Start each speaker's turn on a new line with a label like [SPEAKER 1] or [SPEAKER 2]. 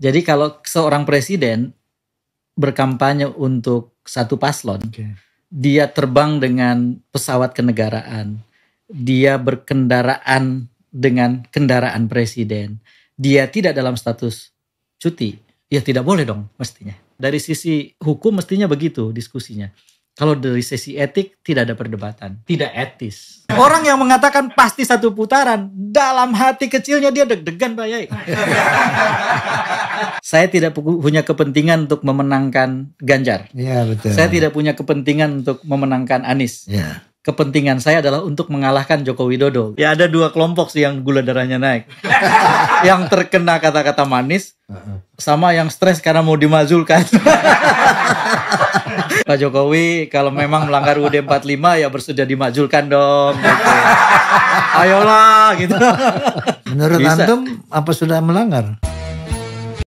[SPEAKER 1] Jadi kalau seorang presiden berkampanye untuk satu paslon, okay. dia terbang dengan pesawat kenegaraan, dia berkendaraan dengan kendaraan presiden, dia tidak dalam status cuti, ya tidak boleh dong mestinya. Dari sisi hukum mestinya begitu diskusinya. Kalau dari sisi etik tidak ada perdebatan, tidak etis. Orang yang mengatakan pasti satu putaran, dalam hati kecilnya dia deg-degan Pak Yai. Saya tidak punya kepentingan untuk memenangkan Ganjar. Iya betul. Saya tidak punya kepentingan untuk memenangkan Anies. Iya. kepentingan saya adalah untuk mengalahkan Joko Widodo. Ya ada dua kelompok sih yang gula darahnya naik. yang terkena kata-kata manis sama yang stres karena mau dimazulkan. Pak Jokowi kalau memang melanggar UUD 45 ya bersedia dimajulkan dong gitu. Ayolah gitu. Menurut Bisa. antum apa sudah melanggar?